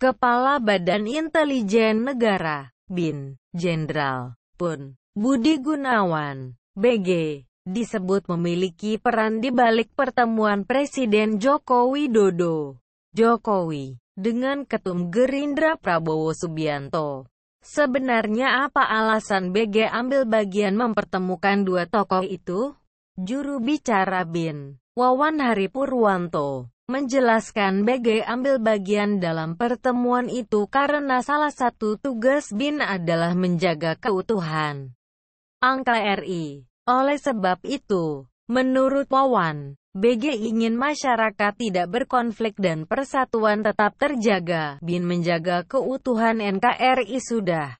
Kepala Badan Intelijen Negara, BIN, Jenderal, Pun, Budi Gunawan, BG, disebut memiliki peran di balik pertemuan Presiden Joko Widodo. Jokowi, dengan ketum Gerindra Prabowo Subianto. Sebenarnya apa alasan BG ambil bagian mempertemukan dua tokoh itu? Juru bicara BIN, Wawan Hari Purwanto, menjelaskan BG ambil bagian dalam pertemuan itu karena salah satu tugas BIN adalah menjaga keutuhan angka RI. Oleh sebab itu, menurut Wawan, BG ingin masyarakat tidak berkonflik dan persatuan tetap terjaga. BIN menjaga keutuhan NKRI sudah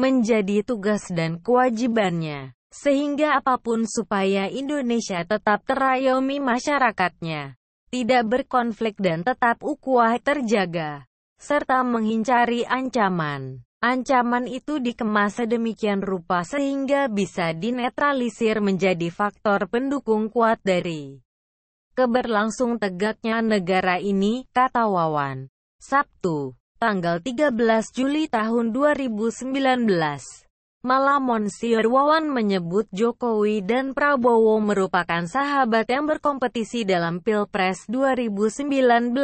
menjadi tugas dan kewajibannya, sehingga apapun supaya Indonesia tetap terayomi masyarakatnya tidak berkonflik dan tetap ukuah terjaga, serta menghindari ancaman. Ancaman itu dikemas sedemikian rupa sehingga bisa dinetralisir menjadi faktor pendukung kuat dari keberlangsung tegaknya negara ini, kata Wawan. Sabtu, tanggal 13 Juli tahun 2019. Malah Monsieur Wawan menyebut Jokowi dan Prabowo merupakan sahabat yang berkompetisi dalam Pilpres 2019.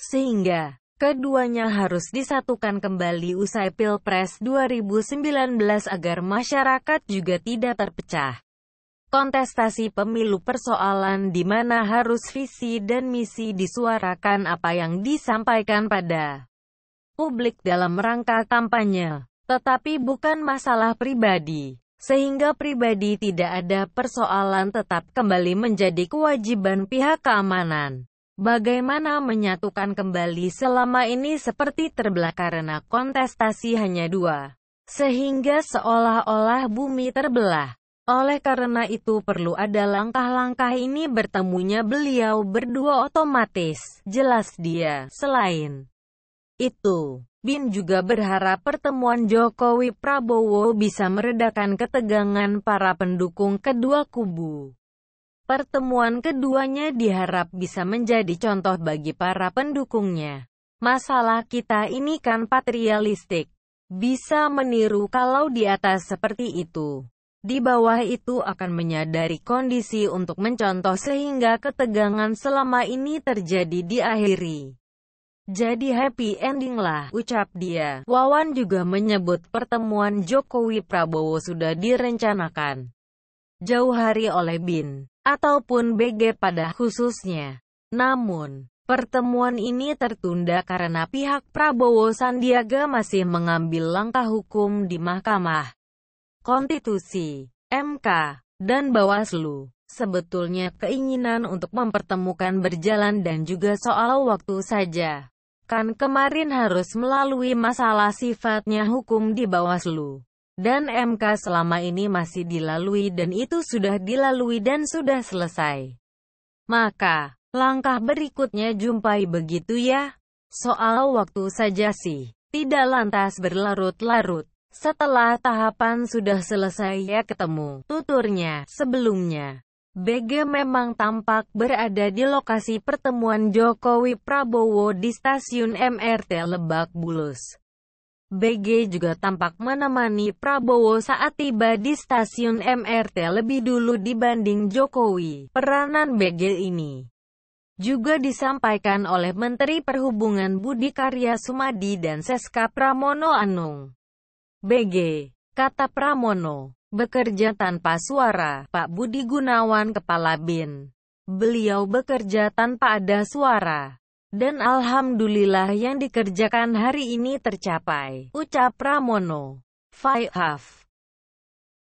Sehingga, keduanya harus disatukan kembali usai Pilpres 2019 agar masyarakat juga tidak terpecah. Kontestasi pemilu persoalan di mana harus visi dan misi disuarakan apa yang disampaikan pada publik dalam rangka kampanye. Tetapi bukan masalah pribadi. Sehingga pribadi tidak ada persoalan tetap kembali menjadi kewajiban pihak keamanan. Bagaimana menyatukan kembali selama ini seperti terbelah karena kontestasi hanya dua. Sehingga seolah-olah bumi terbelah. Oleh karena itu perlu ada langkah-langkah ini bertemunya beliau berdua otomatis. Jelas dia, selain itu. Bin juga berharap pertemuan Jokowi-Prabowo bisa meredakan ketegangan para pendukung kedua kubu. Pertemuan keduanya diharap bisa menjadi contoh bagi para pendukungnya. Masalah kita ini kan patrialistik. Bisa meniru kalau di atas seperti itu. Di bawah itu akan menyadari kondisi untuk mencontoh sehingga ketegangan selama ini terjadi diakhiri. Jadi happy ending lah, ucap dia. Wawan juga menyebut pertemuan Jokowi-Prabowo sudah direncanakan jauh hari oleh BIN, ataupun BG pada khususnya. Namun, pertemuan ini tertunda karena pihak Prabowo Sandiaga masih mengambil langkah hukum di Mahkamah Konstitusi, MK, dan Bawaslu. Sebetulnya keinginan untuk mempertemukan berjalan dan juga soal waktu saja. Kan kemarin harus melalui masalah sifatnya hukum di Bawaslu. Dan MK selama ini masih dilalui dan itu sudah dilalui dan sudah selesai. Maka, langkah berikutnya jumpai begitu ya. Soal waktu saja sih, tidak lantas berlarut-larut. Setelah tahapan sudah selesai ya ketemu tuturnya sebelumnya. BG memang tampak berada di lokasi pertemuan Jokowi Prabowo di stasiun MRT Lebak Bulus. BG juga tampak menemani Prabowo saat tiba di stasiun MRT lebih dulu dibanding Jokowi. Peranan BG ini juga disampaikan oleh Menteri Perhubungan Budi Karya Sumadi dan Seska Pramono Anung. BG, kata Pramono, Bekerja tanpa suara, Pak Budi Gunawan Kepala BIN. Beliau bekerja tanpa ada suara. Dan alhamdulillah yang dikerjakan hari ini tercapai, ucap Pramono. half.